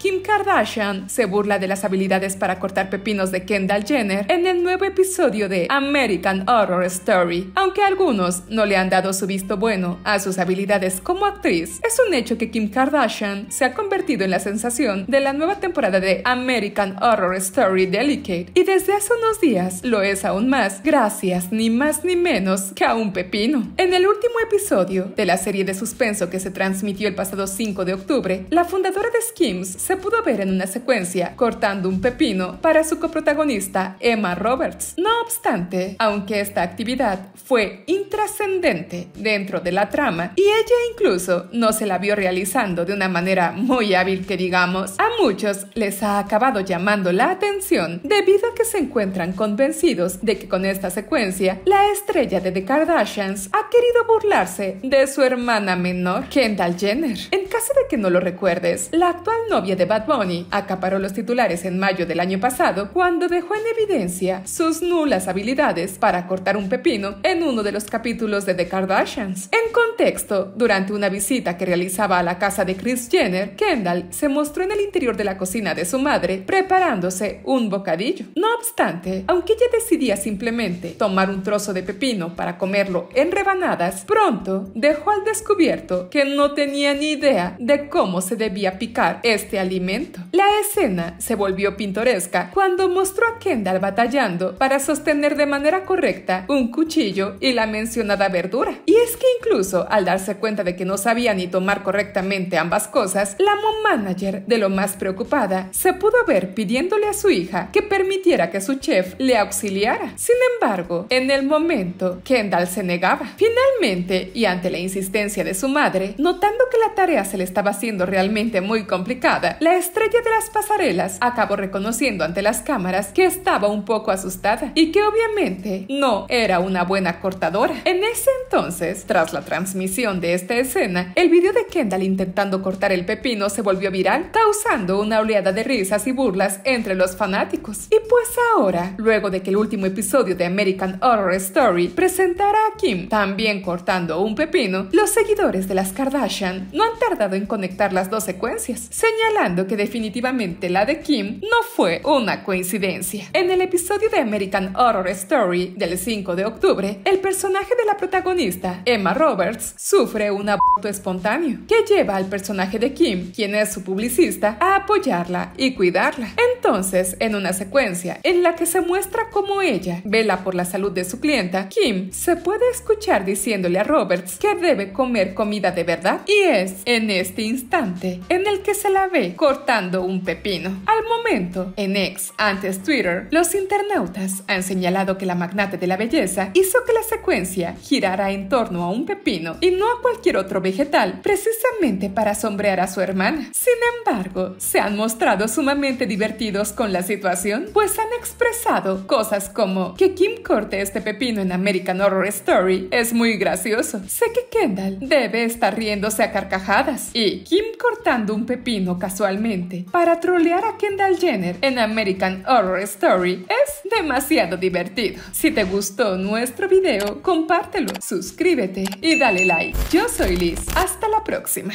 Kim Kardashian se burla de las habilidades para cortar pepinos de Kendall Jenner en el nuevo episodio de American Horror Story. Aunque algunos no le han dado su visto bueno a sus habilidades como actriz, es un hecho que Kim Kardashian se ha convertido en la sensación de la nueva temporada de American Horror Story Delicate y desde hace unos días lo es aún más gracias ni más ni menos que a un pepino. En el último episodio de la serie de suspenso que se transmitió el pasado 5 de octubre, la fundadora de Skims se pudo ver en una secuencia cortando un pepino para su coprotagonista Emma Roberts. No obstante, aunque esta actividad fue intrascendente dentro de la trama y ella incluso no se la vio realizando de una manera muy hábil que digamos, a muchos les ha acabado llamando la atención debido a que se encuentran convencidos de que con esta secuencia la estrella de The Kardashians ha querido burlarse de su hermana menor, Kendall Jenner caso de que no lo recuerdes, la actual novia de Bad Bunny acaparó los titulares en mayo del año pasado cuando dejó en evidencia sus nulas habilidades para cortar un pepino en uno de los capítulos de The Kardashians. En contexto, durante una visita que realizaba a la casa de Kris Jenner, Kendall se mostró en el interior de la cocina de su madre preparándose un bocadillo. No obstante, aunque ella decidía simplemente tomar un trozo de pepino para comerlo en rebanadas, pronto dejó al descubierto que no tenía ni idea de cómo se debía picar este alimento. La escena se volvió pintoresca cuando mostró a Kendall batallando para sostener de manera correcta un cuchillo y la mencionada verdura. Y es que incluso al darse cuenta de que no sabía ni tomar correctamente ambas cosas, la mom manager, de lo más preocupada, se pudo ver pidiéndole a su hija que permitiera que su chef le auxiliara. Sin embargo, en el momento, Kendall se negaba. Finalmente, y ante la insistencia de su madre, notando que la tarea se le estaba haciendo realmente muy complicada, la estrella de las pasarelas acabó reconociendo ante las cámaras que estaba un poco asustada y que obviamente no era una buena cortadora. En ese entonces, tras la transmisión de esta escena, el video de Kendall intentando cortar el pepino se volvió viral, causando una oleada de risas y burlas entre los fanáticos. Y pues ahora, luego de que el último episodio de American Horror Story presentara a Kim también cortando un pepino, los seguidores de las Kardashian no han tardado en conectar las dos secuencias, señalando que definitivamente la de Kim no fue una coincidencia. En el episodio de American Horror Story del 5 de octubre, el personaje de la protagonista, Emma Roberts, sufre un aborto espontáneo, que lleva al personaje de Kim, quien es su publicista, a apoyarla y cuidarla. Entonces, en una secuencia en la que se muestra cómo ella vela por la salud de su clienta, Kim se puede escuchar diciéndole a Roberts que debe comer comida de verdad y es en este instante en el que se la ve cortando un pepino. Al momento, en ex antes Twitter, los internautas han señalado que la magnate de la belleza hizo que la secuencia girara en torno a un pepino y no a cualquier otro vegetal, precisamente para sombrear a su hermana. Sin embargo, se han mostrado sumamente divertidos con la situación, pues han expresado cosas como que Kim corte este pepino en American Horror Story es muy gracioso. Sé que Kendall debe estar riéndose a carcajadas y Kim cortando un pepino casualmente para trolear a Kendall Jenner en American Horror Story es demasiado divertido. Si te gustó nuestro video, compártelo, suscríbete y dale like. Yo soy Liz. Hasta la próxima.